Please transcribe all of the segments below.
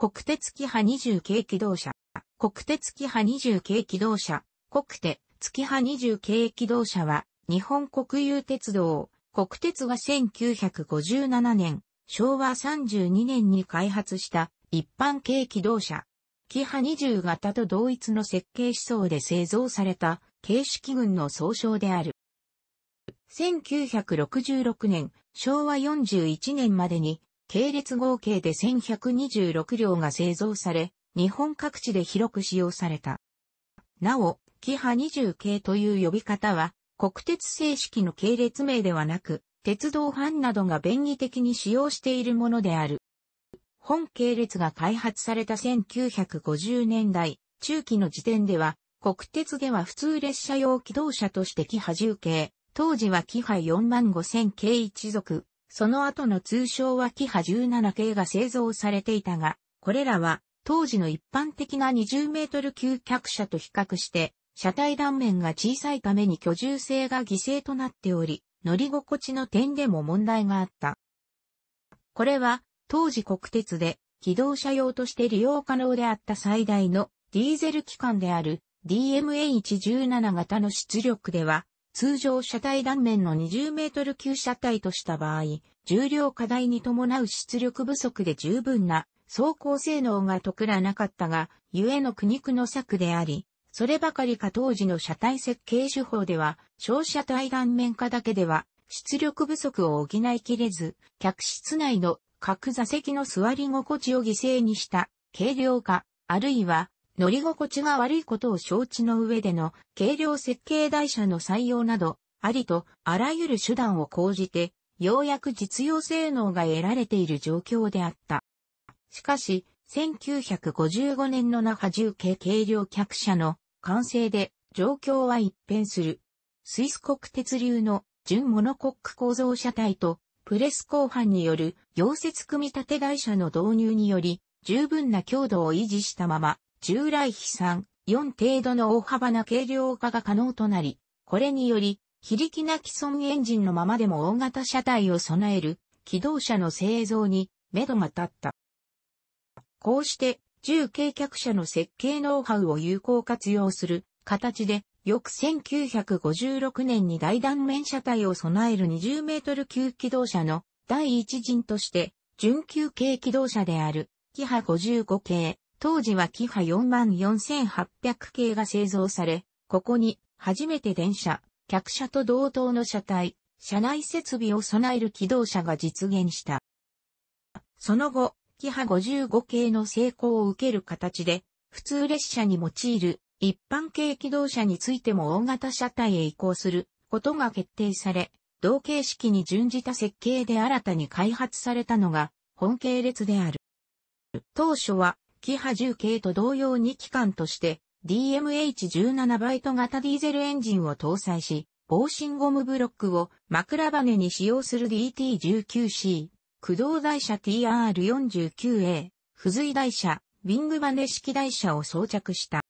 国鉄キ派20系機動車。国鉄キ派20系機動車。国鉄月派20系機動車は、日本国有鉄道。国鉄が1957年、昭和32年に開発した一般系機動車。キハ20型と同一の設計思想で製造された形式群の総称である。1966年、昭和41年までに系列合計で1126両が製造され、日本各地で広く使用された。なお、キハ20系という呼び方は、国鉄正式の系列名ではなく、鉄道ファンなどが便宜的に使用しているものである。本系列が開発された1950年代中期の時点では、国鉄では普通列車用機動車としてキハ10系、当時はキハ4万5000系一族、その後の通称はキハ17系が製造されていたが、これらは当時の一般的な20メートル級客車と比較して、車体断面が小さいために居住性が犠牲となっており、乗り心地の点でも問題があった。これは当時国鉄で機動車用として利用可能であった最大のディーゼル機関である d m 1 1 7型の出力では通常車体断面の20メートル級車体とした場合、重量課題に伴う出力不足で十分な走行性能が特らなかったが、ゆえの苦肉の策であり、そればかりか当時の車体設計手法では、小車体断面化だけでは、出力不足を補いきれず、客室内の各座席の座り心地を犠牲にした軽量化、あるいは乗り心地が悪いことを承知の上での軽量設計台車の採用など、ありとあらゆる手段を講じて、ようやく実用性能が得られている状況であった。しかし、1955年の那覇重慶軽量客車の完成で状況は一変する。スイス国鉄流の純モノコック構造車体とプレス交換による溶接組み立て台車の導入により十分な強度を維持したまま従来比3、4程度の大幅な軽量化が可能となり、これにより、非力な既存エンジンのままでも大型車体を備える機動車の製造に目処が立った。こうして重軽客車の設計ノウハウを有効活用する形で、翌1956年に大断面車体を備える20メートル級機動車の第一陣として、準級軽機動車である、キハ55系、当時はキハ44800系が製造され、ここに初めて電車、客車と同等の車体、車内設備を備える機動車が実現した。その後、キハ55系の成功を受ける形で、普通列車に用いる一般系機動車についても大型車体へ移行することが決定され、同形式に準じた設計で新たに開発されたのが本系列である。当初はキハ10系と同様に機関として DMH17 バイト型ディーゼルエンジンを搭載し、防振ゴムブロックを枕バネに使用する DT19C、駆動台車 TR49A、付随台車、ウィングバネ式台車を装着した。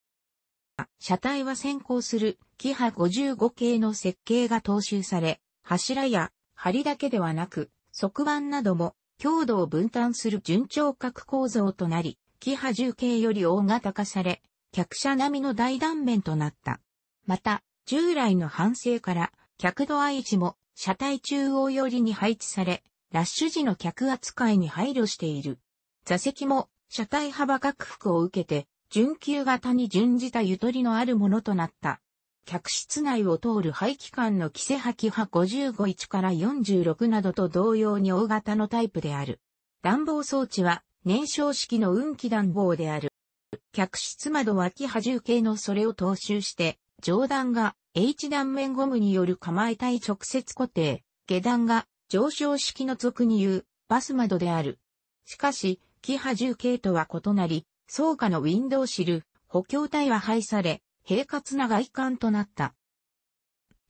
車体は先行するキハ55系の設計が踏襲され、柱や梁だけではなく、側板なども強度を分担する順調角構造となり、機波重計より大型化され、客車並みの大断面となった。また、従来の反省から、客度合知も車体中央寄りに配置され、ラッシュ時の客扱いに配慮している。座席も車体幅拡幅を受けて、準急型に準じたゆとりのあるものとなった。客室内を通る排気管の規制波規波55 1から46などと同様に大型のタイプである。暖房装置は燃焼式の運気暖房である。客室窓脇波重計のそれを踏襲して、上段が H 断面ゴムによる構え体直接固定、下段が上昇式の俗に言うバス窓である。しかし、キハ重系とは異なり、倉下のウィンドウシル、補強体は廃され、平滑な外観となった。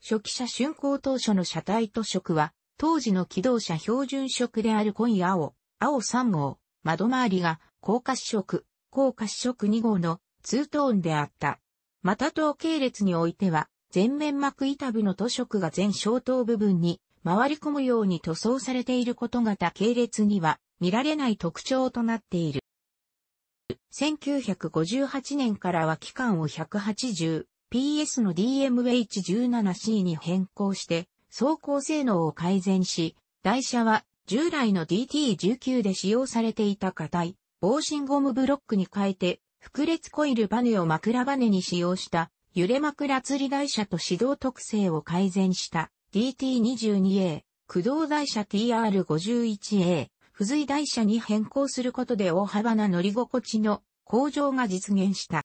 初期車竣工当初の車体と色は、当時の機動車標準色である濃い青、青3号、窓周りが高褐色、高褐色2号のツートーンであった。また統計列においては、全面膜板部の塗色が全小灯部分に回り込むように塗装されていることが他系列には見られない特徴となっている。1958年からは期間を 180PS の DMH17C に変更して走行性能を改善し、台車は従来の DT19 で使用されていた硬い防振ゴムブロックに変えて、複列コイルバネを枕バネに使用した揺れ枕吊り台車と指導特性を改善した DT22A、駆動台車 TR51A、付随台車に変更することで大幅な乗り心地の向上が実現した。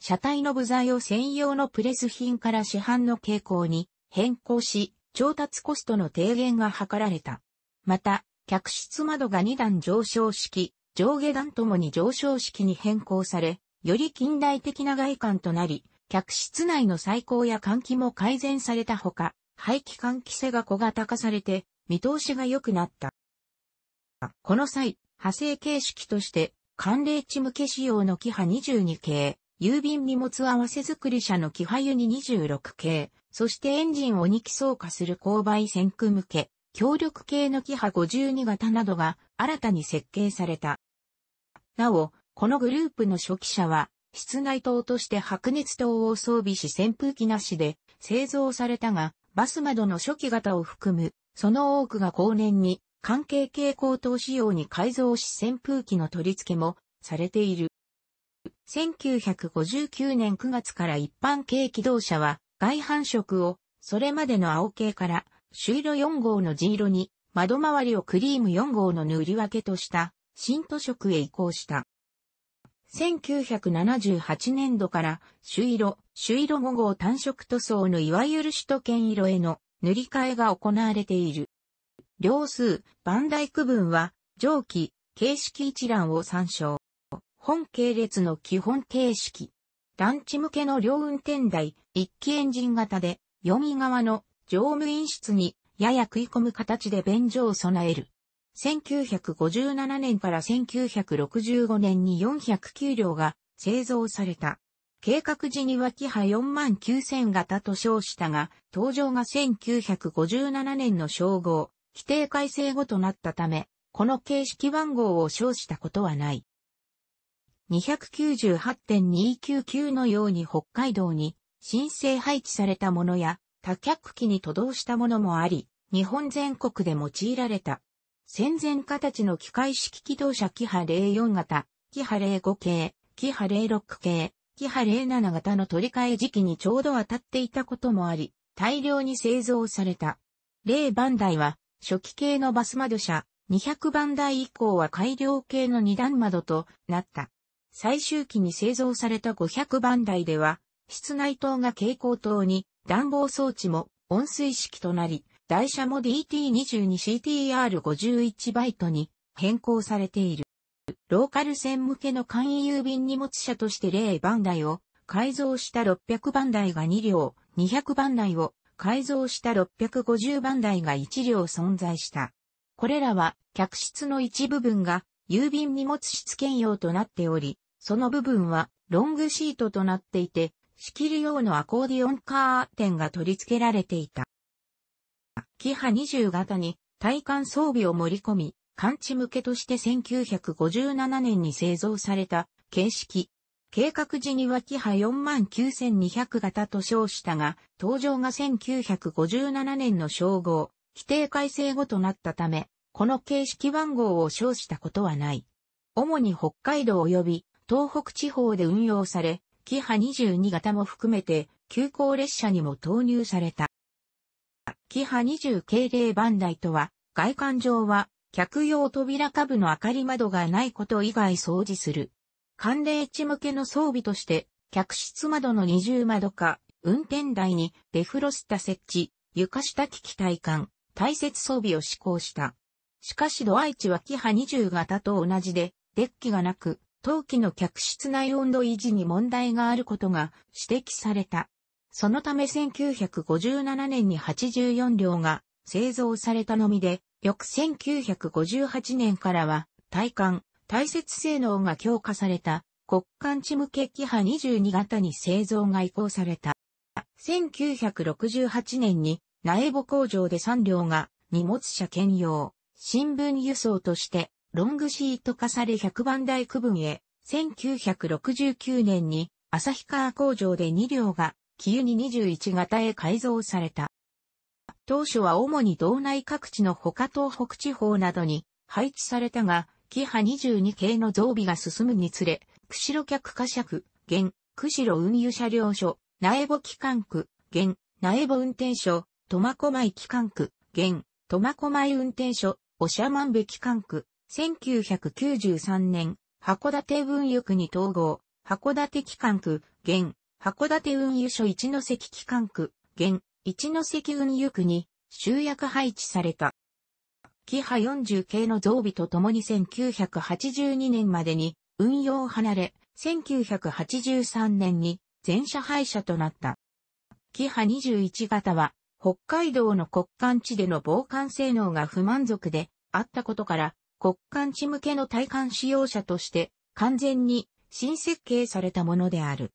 車体の部材を専用のプレス品から市販の傾向に変更し、調達コストの低減が図られた。また、客室窓が2段上昇式、上下段ともに上昇式に変更され、より近代的な外観となり、客室内の採光や換気も改善されたほか、排気換気性が小型化されて、見通しが良くなった。この際、派生形式として、寒冷地向け仕様のキハ22系、郵便荷物合わせ作り車のキハユニ26系、そしてエンジンを2機相化する勾配線区向け、強力系のキハ52型などが新たに設計された。なお、このグループの初期車は、室内灯として白熱灯を装備し扇風機なしで製造されたが、バス窓の初期型を含む、その多くが後年に関係蛍光灯仕様に改造し扇風機の取り付けもされている。1959年9月から一般軽機動車は外反色をそれまでの青系から朱色4号の地色に、窓周りをクリーム4号の塗り分けとした、新都色へ移行した。1978年度から、朱色、朱色5号単色塗装のいわゆる首都圏色への塗り替えが行われている。両数、番台区分は、上記、形式一覧を参照。本系列の基本形式。ランチ向けの両運転台、一気エンジン型で、読み側の乗務員室にやや食い込む形で便所を備える。1957年から1965年に409両が製造された。計画時にはキハ4万9000型と称したが、登場が1957年の称号、規定改正後となったため、この形式番号を称したことはない。298.299のように北海道に申請配置されたものや、多脚機に都道したものもあり、日本全国で用いられた。戦前形の機械式機動車キハ04型、キハ05系、キハ06系、キハ07型の取り替え時期にちょうど当たっていたこともあり、大量に製造された。例番台は、初期系のバス窓車、200番台以降は改良系の二段窓となった。最終期に製造された500番台では、室内灯が蛍光灯に、暖房装置も温水式となり、台車も DT22CTR51 バイトに変更されている。ローカル線向けの簡易郵便荷物車として0番台を改造した600番台が2両、200番台を改造した650番台が1両存在した。これらは客室の一部分が郵便荷物室兼用となっており、その部分はロングシートとなっていて、仕切り用のアコーディオンカーテンが取り付けられていた。キハ20型に体幹装備を盛り込み、感知向けとして1957年に製造された形式。計画時にはキハ49200型と称したが、登場が1957年の称号、規定改正後となったため、この形式番号を称したことはない。主に北海道及び東北地方で運用され、キハ22型も含めて、急行列車にも投入された。キハ20系0番台とは、外観上は、客用扉下部の明かり窓がないこと以外掃除する。寒冷地向けの装備として、客室窓の二重窓か、運転台にデフロスタ設置、床下機器体感、大切装備を施行した。しかしドアイチはキハ20型と同じで、デッキがなく、陶器の客室内温度維持に問題があることが指摘された。そのため1957年に84両が製造されたのみで、翌1958年からは、体感、大切性能が強化された、国間地向け機派22型に製造が移行された。1968年に、苗穂工場で3両が、荷物車兼用、新聞輸送として、ロングシート化され100番台区分へ、1969年に旭川工場で2両が、キユに21型へ改造された。当初は主に道内各地の他東北地方などに配置されたが、キハ22系の増備が進むにつれ、釧路客貨車区、現、釧路運輸車両所、苗穂機関区、現、苗穂運転所、苫小牧機関区、現、苫小牧運転所、長万部機関区、1993年、函館運輸区に統合、函館機関区、現、函館運輸所一関機関区、現、一ノ関運輸区に集約配置された。キハ40系の増備とともに1982年までに運用を離れ、1983年に全車廃車となった。キハ21型は北海道の国間地での防寒性能が不満足であったことから国間地向けの体感使用者として完全に新設計されたものである。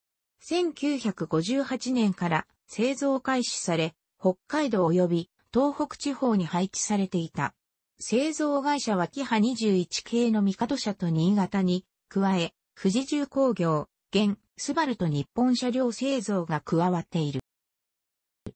1958年から製造開始され、北海道及び東北地方に配置されていた。製造会社はキハ21系のト社と新潟に加え、富士重工業、現、スバルと日本車両製造が加わっている。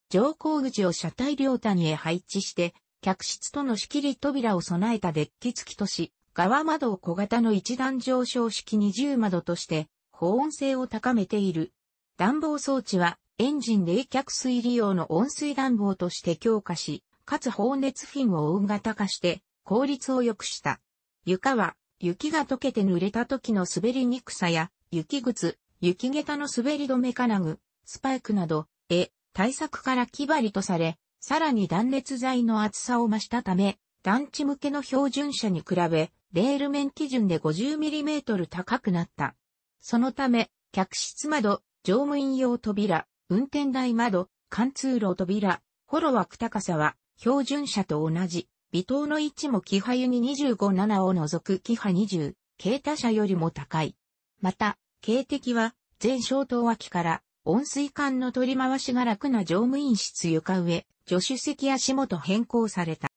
乗降口を車体両端へ配置して、客室との仕切り扉を備えたデッキ付きとし、側窓を小型の一段上昇式二重窓として、保温性を高めている。暖房装置は、エンジン冷却水利用の温水暖房として強化し、かつ放熱フィンを大型化して、効率を良くした。床は、雪が溶けて濡れた時の滑りにくさや、雪靴、雪下駄の滑り止め金具、スパイクなど、え、対策から木張りとされ、さらに断熱材の厚さを増したため、団地向けの標準車に比べ、レール面基準で 50mm 高くなった。そのため、客室窓、乗務員用扉、運転台窓、貫通路扉、フォロ枠高さは、標準車と同じ、微糖の位置も気波に257を除くキハ20、軽他車よりも高い。また、警笛は、全消灯脇から温水管の取り回しが楽な乗務員室床上、助手席足元変更された。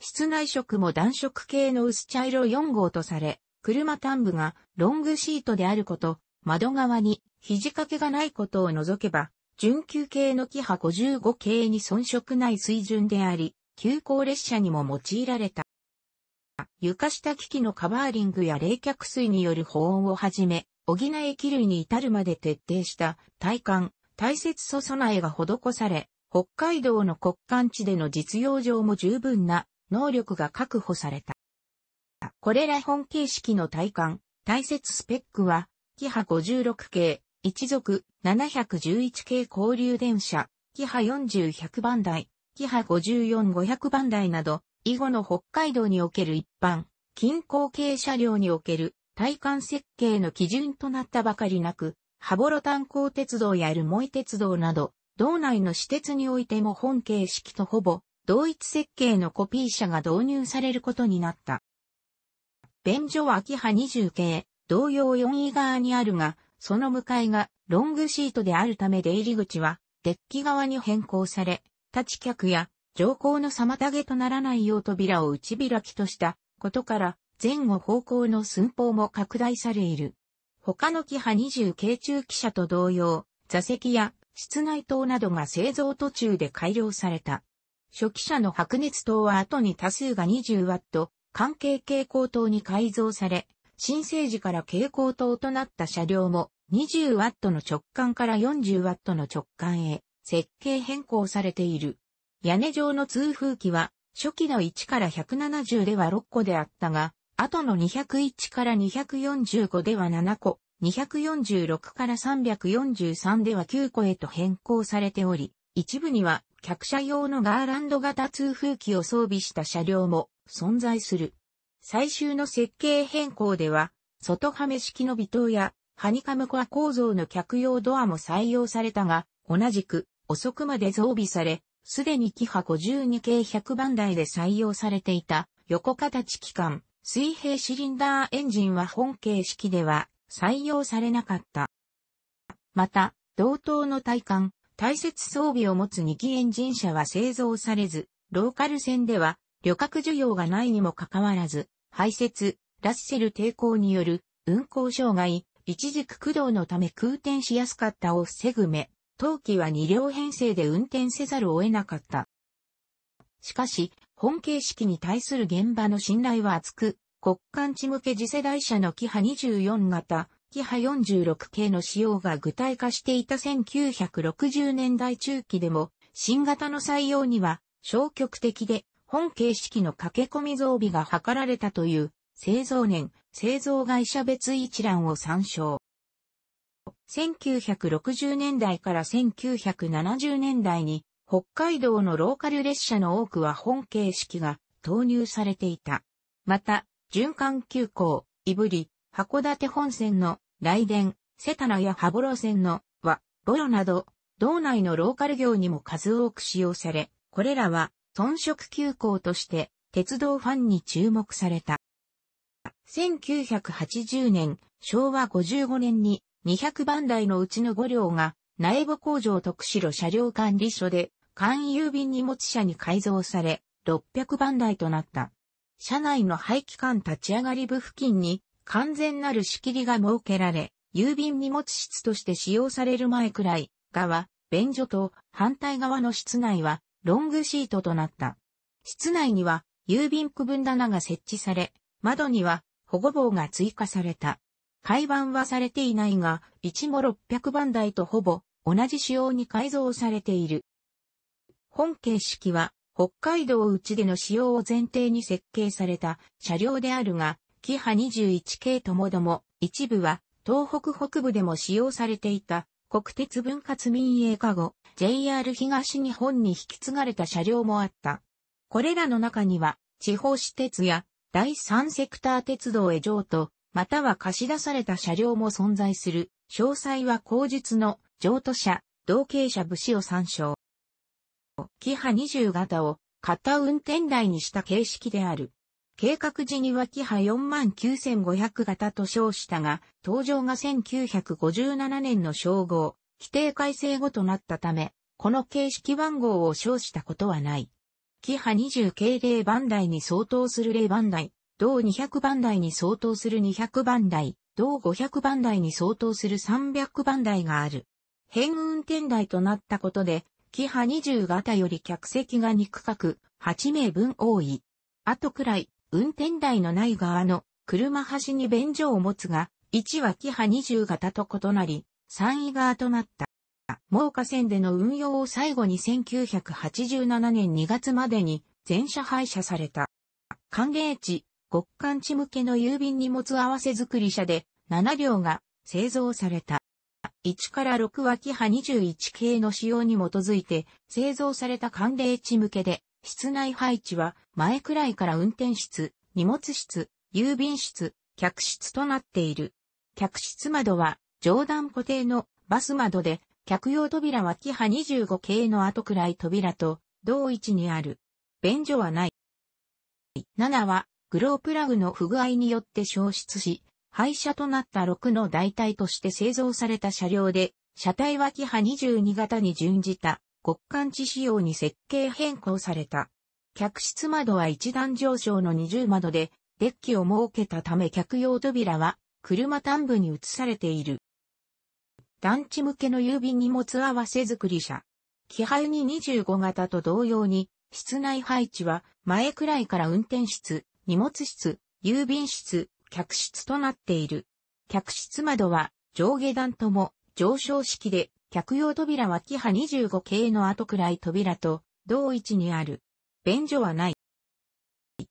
室内色も暖色系の薄茶色4号とされ、車端部がロングシートであること、窓側に肘掛けがないことを除けば、準急系のキハ55系に遜色ない水準であり、急行列車にも用いられた。床下機器のカバーリングや冷却水による保温をはじめ、補え気類に至るまで徹底した体感、大切さ備えが施され、北海道の国間地での実用上も十分な能力が確保された。これら本形式の体感、大切スペックは、キハ56系、一族711系交流電車、キハ40100番台、キハ54500番台など、以後の北海道における一般、近郊系車両における体幹設計の基準となったばかりなく、羽幌炭鉱鉄道や留萌鉄道など、道内の私鉄においても本形式とほぼ同一設計のコピー車が導入されることになった。便所は秋葉20系、同様4位側にあるが、その向かいがロングシートであるため出入り口はデッキ側に変更され、立ち客や乗降の妨げとならないよう扉を内開きとしたことから、前後方向の寸法も拡大されいる。他のキハ20系中汽車と同様、座席や室内灯などが製造途中で改良された。初期車の白熱灯は後に多数が2 0ト、関係蛍光灯に改造され、新生時から蛍光灯となった車両も2 0トの直感から4 0トの直感へ設計変更されている。屋根上の通風機は初期の1から170では6個であったが、後の201から245では7個、246から343では9個へと変更されており、一部には客車用のガーランド型通風機を装備した車両も存在する。最終の設計変更では、外はめ式の微灯や、ハニカムコア構造の客用ドアも採用されたが、同じく遅くまで増備され、すでにキハ52系100番台で採用されていた横形機関、水平シリンダーエンジンは本形式では採用されなかった。また、同等の体感、大切装備を持つ2機エンジン車は製造されず、ローカル線では旅客需要がないにもかかわらず、排泄、ラッセル抵抗による運行障害、一軸駆動のため空転しやすかったを防ぐめ、当機は2両編成で運転せざるを得なかった。しかし、本形式に対する現場の信頼は厚く、国間地向け次世代車のキハ24型、キハ46系の使用が具体化していた1960年代中期でも、新型の採用には消極的で本形式の駆け込み増備が図られたという製造年、製造会社別一覧を参照。1960年代から1970年代に北海道のローカル列車の多くは本形式が投入されていた。また、循環急行、いぶり、函館本線の来電、瀬棚や羽幌線の和、ボロなど、道内のローカル業にも数多く使用され、これらは、豚食急行として、鉄道ファンに注目された。1980年、昭和55年に200番台のうちの5両が、内部工場特殊路車両管理所で簡易郵便荷物車に改造され、600番台となった。車内の排気管立ち上がり部付近に完全なる仕切りが設けられ、郵便荷物室として使用される前くらい、側、便所と反対側の室内はロングシートとなった。室内には郵便区分棚が設置され、窓には保護棒が追加された。海板はされていないが、1も600番台とほぼ同じ仕様に改造されている。本形式は、北海道内での使用を前提に設計された車両であるが、キハ21系ともども、一部は東北北部でも使用されていた国鉄分割民営化後、JR 東日本に引き継がれた車両もあった。これらの中には、地方私鉄や第三セクター鉄道へ譲渡、または貸し出された車両も存在する。詳細は後述の譲渡者、同型者武士を参照。キハ20型を型運転台にした形式である。計画時にはキハ49500型と称したが、登場が1957年の称号、規定改正後となったため、この形式番号を称したことはない。キハ20系0番台に相当する0番台、同200番台に相当する200番台、同500番台に相当する300番台がある。変運転台となったことで、キハ20型より客席が2区画、8名分多い。あとくらい、運転台のない側の車端に便所を持つが、1はキハ20型と異なり、3位側となった。猛火線での運用を最後に1987年2月までに全車廃車された。歓迎地、極寒地向けの郵便荷物合わせ作り車で7両が製造された。1から6脇波21系の仕様に基づいて製造された寒冷地向けで、室内配置は前くらいから運転室、荷物室、郵便室、客室となっている。客室窓は上段固定のバス窓で、客用扉脇波25系の後くらい扉と同位置にある。便所はない。7はグロープラグの不具合によって消失し、廃車となった6の代替として製造された車両で、車体はキハ22型に準じた極寒地仕様に設計変更された。客室窓は一段上昇の二重窓で、デッキを設けたため客用扉は車端部に移されている。団地向けの郵便荷物合わせ作り車。気配に25型と同様に、室内配置は前くらいから運転室、荷物室、郵便室、客室となっている。客室窓は上下段とも上昇式で、客用扉はキハ25系の後くらい扉と同位置にある。便所はない。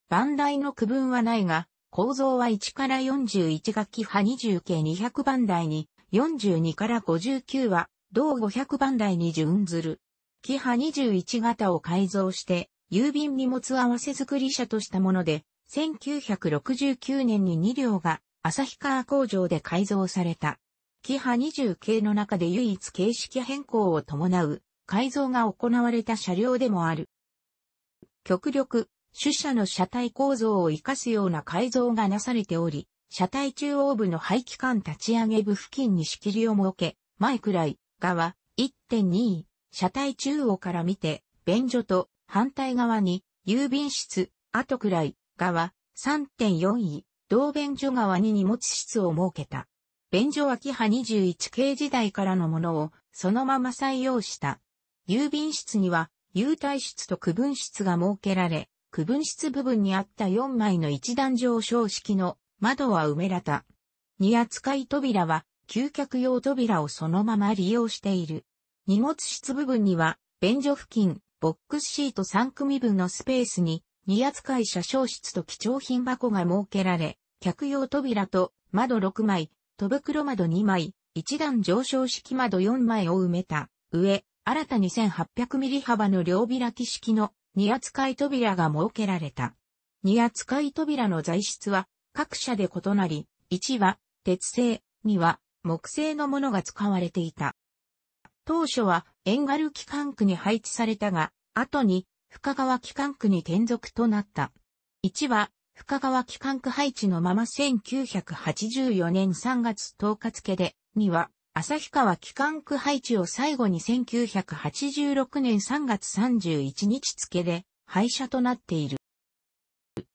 番台の区分はないが、構造は1から41が木波20系200番台に、42から59は同500番台に準ずる。キハ21型を改造して、郵便荷物合わせ作り車としたもので、1969年に2両が旭川工場で改造された。キハ20系の中で唯一形式変更を伴う改造が行われた車両でもある。極力、主車の車体構造を活かすような改造がなされており、車体中央部の排気管立ち上げ部付近に仕切りを設け、前くらい側1.2、車体中央から見て、便所と反対側に郵便室、後くらい川3.4位、同便所川に荷物室を設けた。便所はキハ21系時代からのものをそのまま採用した。郵便室には有体室と区分室が設けられ、区分室部分にあった4枚の一段上昇式の窓は埋めらた。荷扱い扉は吸客用扉をそのまま利用している。荷物室部分には便所付近、ボックスシート3組分のスペースに荷扱い車掌室と貴重品箱が設けられ、客用扉と窓6枚、戸袋窓2枚、一段上昇式窓4枚を埋めた上、新たに1 8 0 0ミリ幅の両開き式の荷扱い扉が設けられた。荷扱い扉の材質は各社で異なり、1は鉄製、2は木製のものが使われていた。当初はエンガル機関区に配置されたが、後に深川機関区に転属となった。1は、深川機関区配置のまま1984年3月10日付で、2は、旭川機関区配置を最後に1986年3月31日付で、廃車となっている。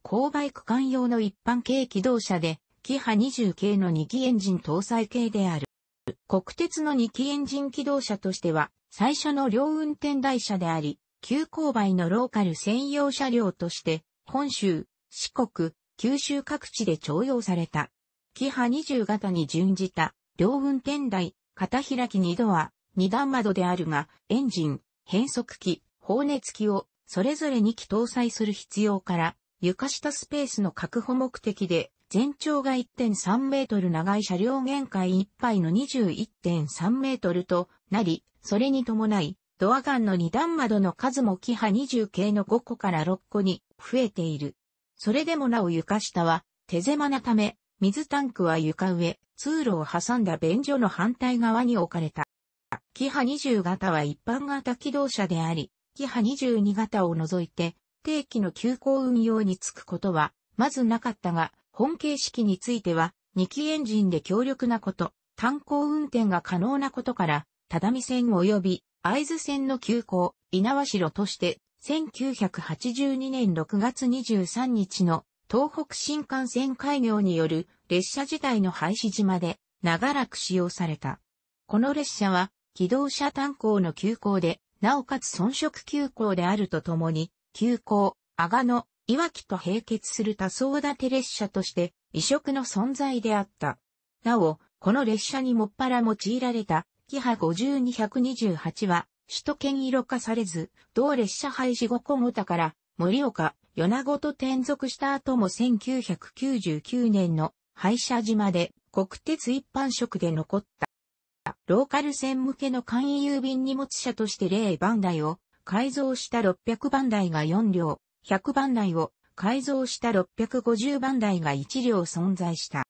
勾配区間用の一般軽機動車で、キハ20系の2機エンジン搭載系である。国鉄の2機エンジン機動車としては、最初の両運転台車であり、急勾配のローカル専用車両として、本州、四国、九州各地で徴用された。キハ20型に準じた、両運転台、片開き2ドア、2段窓であるが、エンジン、変速機、放熱機を、それぞれ2機搭載する必要から、床下スペースの確保目的で、全長が1.3メートル長い車両限界いっぱいの21.3メートルとなり、それに伴い、ドアガンの二段窓の数もキハ20系の5個から6個に増えている。それでもなお床下は手狭なため、水タンクは床上、通路を挟んだ便所の反対側に置かれた。キハ20型は一般型機動車であり、キハ22型を除いて、定期の急行運用につくことは、まずなかったが、本形式については、2機エンジンで強力なこと、単行運転が可能なことから、只見線及び会津線の急行、稲城として、1982年6月23日の東北新幹線開業による列車自体の廃止時まで長らく使用された。この列車は機動車炭鉱の急行で、なおかつ遜色急行であるとともに、急行、阿賀野、いわきと並結する多層立て列車として異色の存在であった。なお、この列車にもっぱら用いられたキハ52128は、首都圏色化されず、同列車廃止後小五田から、盛岡、米子と転属した後も1999年の廃車島で国鉄一般職で残った。ローカル線向けの簡易郵便荷物車として例番台を改造した600番台が4両、100番台を改造した650番台が1両存在した。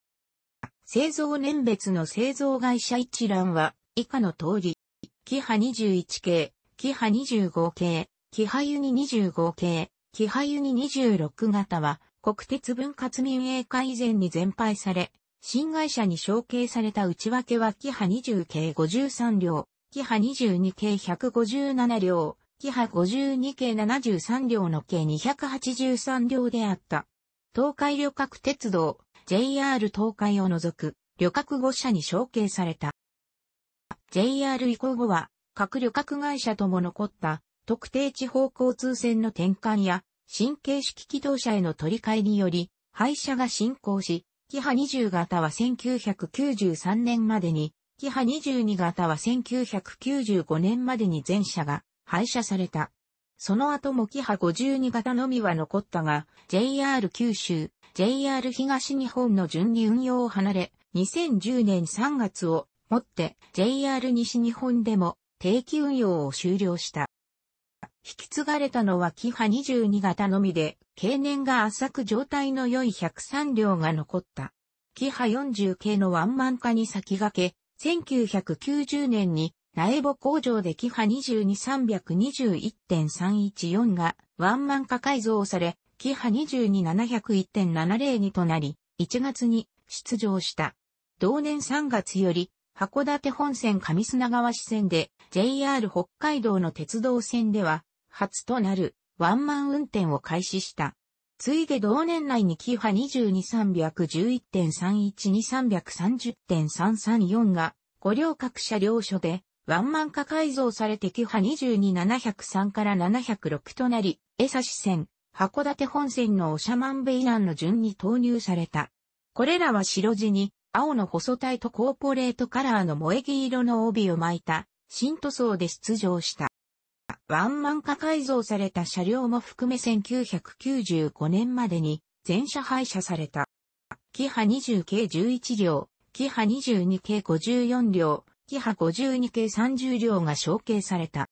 製造年別の製造会社一覧は以下の通り、キハ21系、キハ25系、キハユニ25系、キハユニ26型は、国鉄分割民営化以前に全廃され、新会社に承継された内訳はキハ20系53両、キハ22系157両、キハ52系73両の計283両であった。東海旅客鉄道、JR 東海を除く、旅客5社に承継された。JR 移行後は、各旅客会社とも残った特定地方交通線の転換や新形式機動車への取り替えにより、廃車が進行し、キハ20型は1993年までに、キハ22型は1995年までに全車が廃車された。その後もキハ52型のみは残ったが、JR 九州、JR 東日本の順に運用を離れ、2010年3月をもって JR 西日本でも定期運用を終了した。引き継がれたのはキハ22型のみで、経年が浅く状態の良い103両が残った。キハ40系のワンマン化に先駆け、1990年に苗穂工場でキハ22321.314がワンマン化改造され、キハ22701.70にとなり、1月に出場した。同年3月より函館本線上砂川支線で JR 北海道の鉄道線では初となるワンマン運転を開始した。ついで同年内にキハ22311.312-330.334が五両各車両所でワンマン化改造されてキハ22703から706となり、江差線、函館本線のン・ベイ以ンの順に投入された。これらは白地に青の細体とコーポレートカラーの萌木色の帯を巻いた新塗装で出場した。ワンマン化改造された車両も含め1995年までに全車廃車された。キハ20系11両、キハ22系54両、キハ52系30両が承継された。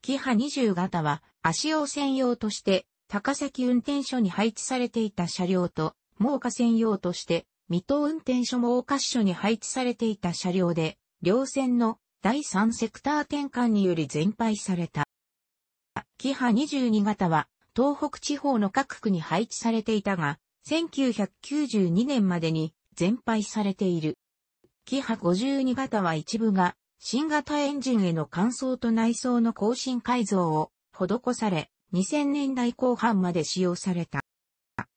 キハ20型は足用専用として高崎運転所に配置されていた車両と、猛火専用として未踏運転所も大花所に配置されていた車両で、両線の第3セクター転換により全廃された。キハ22型は、東北地方の各区に配置されていたが、1992年までに全廃されている。キハ52型は一部が新型エンジンへの換装と内装の更新改造を施され、2000年代後半まで使用された。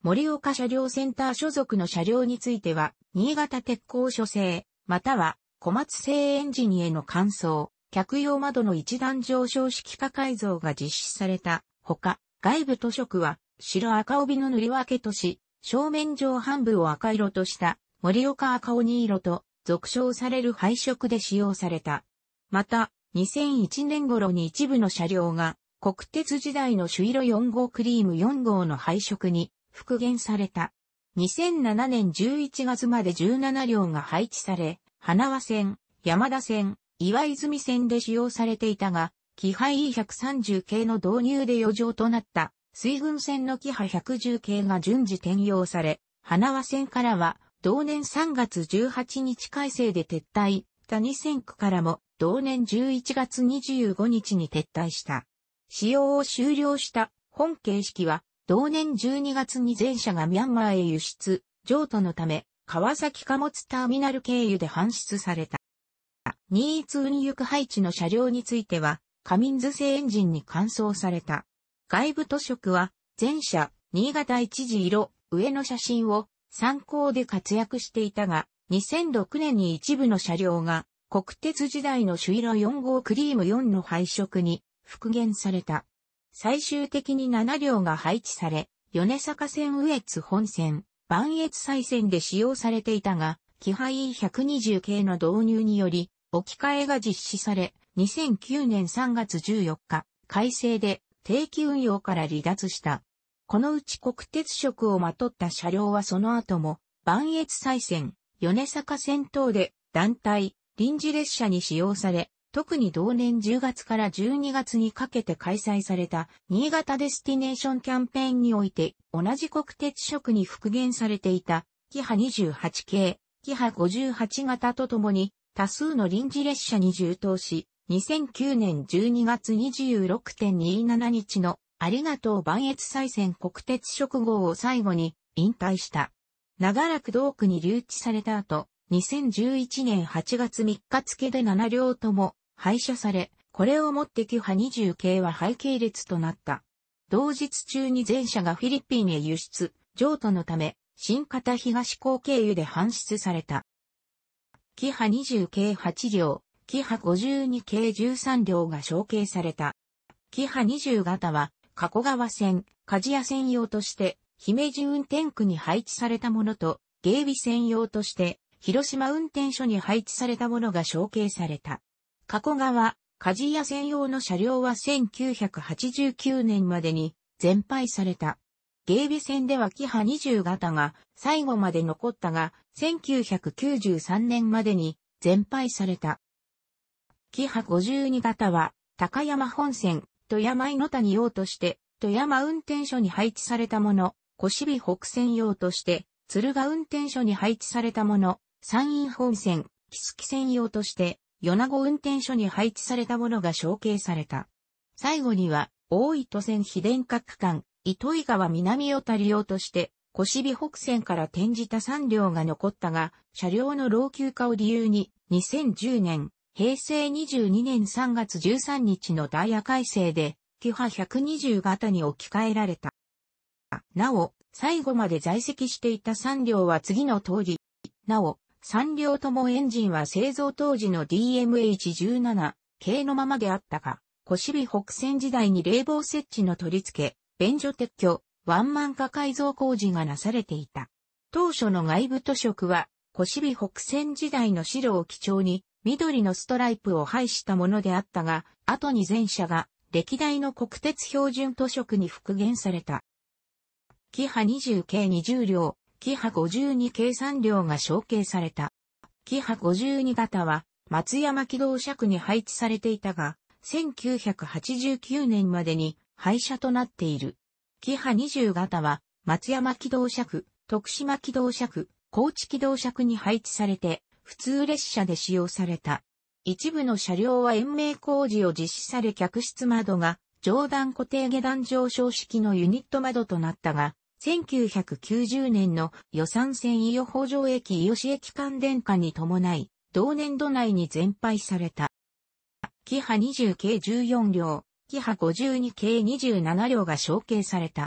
森岡車両センター所属の車両については、新潟鉄鋼所製、または小松製エンジンへの換装、客用窓の一段上昇式化改造が実施された。ほか、外部塗色は白赤帯の塗り分けとし、正面上半部を赤色とした森岡赤鬼色と俗称される配色で使用された。また、2001年頃に一部の車両が国鉄時代の朱色4号クリーム4号の配色に復元された。2007年11月まで17両が配置され、花輪線、山田線、岩泉線で使用されていたが、気配 E130 系の導入で余剰となった水軍線の気配110系が順次転用され、花輪線からは同年3月18日改正で撤退、谷線区からも同年11月25日に撤退した。使用を終了した本形式は同年12月に全社がミャンマーへ輸出、譲渡のため、川崎貨物ターミナル経由で搬出された。ニーツ運輸区配置の車両については、カミンズ製エンジンに換装された。外部図色は、全社、新潟一時色、上の写真を参考で活躍していたが、2006年に一部の車両が国鉄時代の朱色4号クリーム4の配色に復元された。最終的に7両が配置され、米坂線上越本線、万越再線で使用されていたが、機配 E120 系の導入により、置き換えが実施され、2009年3月14日、改正で定期運用から離脱した。このうち国鉄色をまとった車両はその後も、万越再線、米坂線等で団体、臨時列車に使用され、特に同年10月から12月にかけて開催された新潟デスティネーションキャンペーンにおいて同じ国鉄色に復元されていたキハ28系、キハ58型とともに多数の臨時列車に充当し、2009年12月26.27日のありがとう万越再選国鉄職号を最後に引退した。長らく同区に留置された後、2011年8月3日付で7両とも廃車され、これをもってキハ20系は廃系列となった。同日中に全車がフィリピンへ輸出、譲渡のため、新型東港経由で搬出された。キハ20系8両、キハ52系13両が承継された。キハ20型は、加古川線、鍛冶屋専用として、姫路運転区に配置されたものと、芸備専用として、広島運転所に配置されたものが承継された。加古川、鍛冶屋専用の車両は1989年までに全廃された。芸備線ではキハ20型が最後まで残ったが、1993年までに全廃された。キハ52型は高山本線、富山井の谷用として、富山運転所に配置されたもの、小尻北線用として、鶴ヶ運転所に配置されたもの、山陰本線、木月線用として、米子運転所に配置されたものが承継された。最後には、大糸線非電化区間、糸井川南を足りようとして、小尻北線から転じた3両が残ったが、車両の老朽化を理由に、2010年、平成22年3月13日のダイヤ改正で、キハ120型に置き換えられた。なお、最後まで在籍していた3両は次の通り、なお、3両ともエンジンは製造当時の DMH17 系のままであったが、小尻北線時代に冷房設置の取り付け、便所撤去、ワンマン化改造工事がなされていた。当初の外部塗色は、小尻北線時代の白を基調に、緑のストライプを配したものであったが、後に前者が歴代の国鉄標準塗色に復元された。キハ20系20両、キハ52計算量が承継された。キハ52型は松山機動車区に配置されていたが、1989年までに廃車となっている。キハ20型は松山機動車区、徳島機動車区、高知機動車区に配置されて、普通列車で使用された。一部の車両は延命工事を実施され客室窓が上段固定下段上昇式のユニット窓となったが、1990年の予算線伊予北条駅伊予市駅間電化に伴い、同年度内に全廃された。キハ20系14両、キハ52系27両が承継された。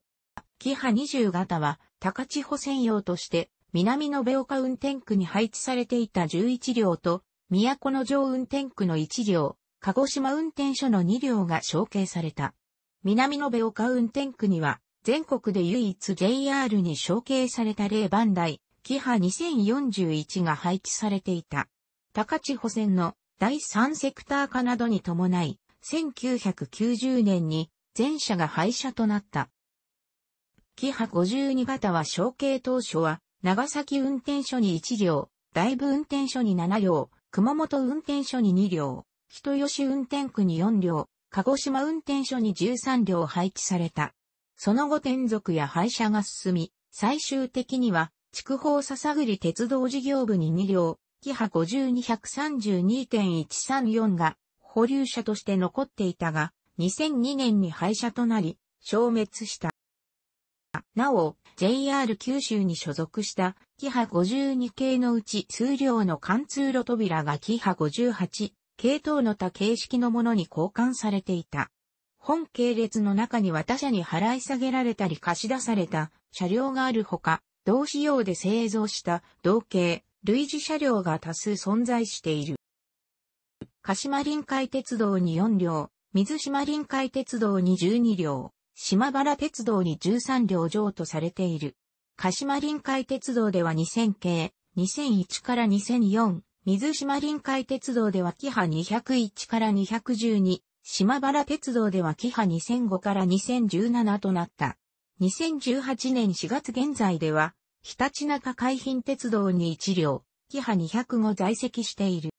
キハ20型は高千穂専用として南の部岡運転区に配置されていた11両と都の城運転区の1両、鹿児島運転所の2両が承継された。南の部岡運転区には全国で唯一 JR に承継された例番台、キハ2041が配置されていた。高千穂線の第三セクター化などに伴い、1990年に全車が廃車となった。キハ52型は承継当初は、長崎運転所に1両、大部運転所に7両、熊本運転所に2両、人吉運転区に4両、鹿児島運転所に13両配置された。その後転属や廃車が進み、最終的には、筑豊笹栗鉄道事業部に2両、キハ5 2 3 2 1 3 4が保留車として残っていたが、2002年に廃車となり、消滅した。なお、JR 九州に所属したキハ52系のうち数量の貫通路扉がキハ58系統の他形式のものに交換されていた。本系列の中には他社に払い下げられたり貸し出された車両があるほか、同仕様で製造した同系、類似車両が多数存在している。鹿島臨海鉄道に4両、水島臨海鉄道に12両、島原鉄道に13両上とされている。鹿島臨海鉄道では2000系、2001から2004、水島臨海鉄道ではキハ201から212、島原鉄道ではキハ2005から2017となった。2018年4月現在では、ひたちなか海浜鉄道に1両、キハ205在籍している。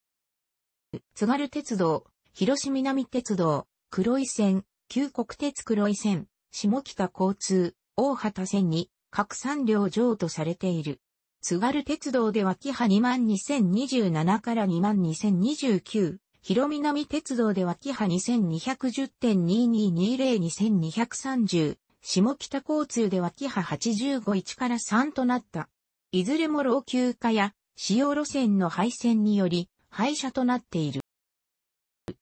津軽鉄道、広島南鉄道、黒井線、旧国鉄黒井線、下北交通、大畑線に、各3両譲渡されている。津軽鉄道ではキハ22027から22029、広南鉄道ではキハ2210.2220-2230、下北交通ではキハ851から3となった。いずれも老朽化や使用路線の廃線により廃車となっている。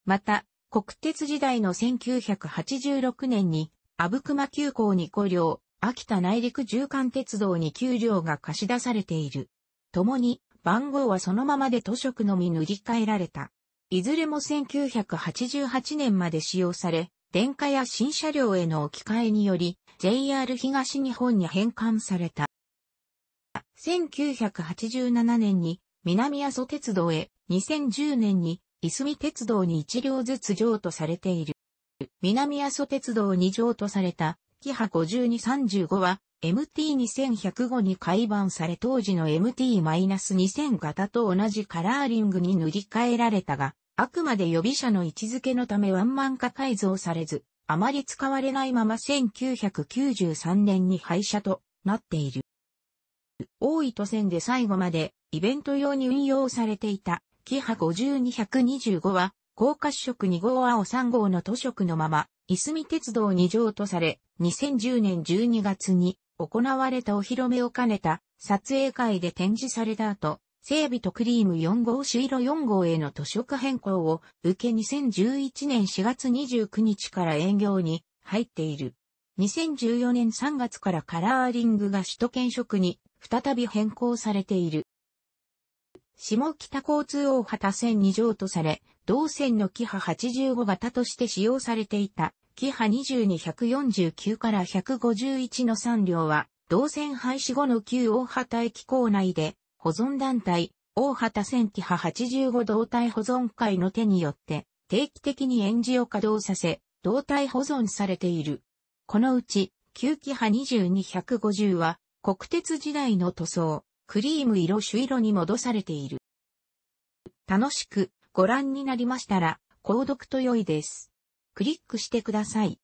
また、国鉄時代の1986年に、阿武隈急行に5両、秋田内陸縦貫鉄道に給料が貸し出されている。共に、番号はそのままで都区のみ塗り替えられた。いずれも1988年まで使用され、電化や新車両への置き換えにより、JR 東日本に返還された。1987年に南阿蘇鉄道へ、2010年にいすみ鉄道に1両ずつ譲渡されている。南阿蘇鉄道に譲渡されたキハ5235は MT2105 に改版され当時の MT-2000 型と同じカラーリングに塗り替えられたが、あくまで予備車の位置づけのためワンマン化改造されず、あまり使われないまま1993年に廃車となっている。大糸線で最後までイベント用に運用されていた、キハ5 2 2 5は、高褐色2号青3号の都色のまま、いすみ鉄道に乗とされ、2010年12月に行われたお披露目を兼ねた撮影会で展示された後、整備とクリーム4号朱色4号への図書化変更を受け2011年4月29日から営業に入っている。2014年3月からカラーリングが首都圏色に再び変更されている。下北交通大畑線2条とされ、同線のキハ85型として使用されていたキハ22149から151の3両は、同線廃止後の旧大畑駅構内で、保存団体、大畑線キハ85動体保存会の手によって、定期的に演じを稼働させ、動体保存されている。このうち、旧キハ22150は、国鉄時代の塗装、クリーム色朱色に戻されている。楽しくご覧になりましたら、購読と良いです。クリックしてください。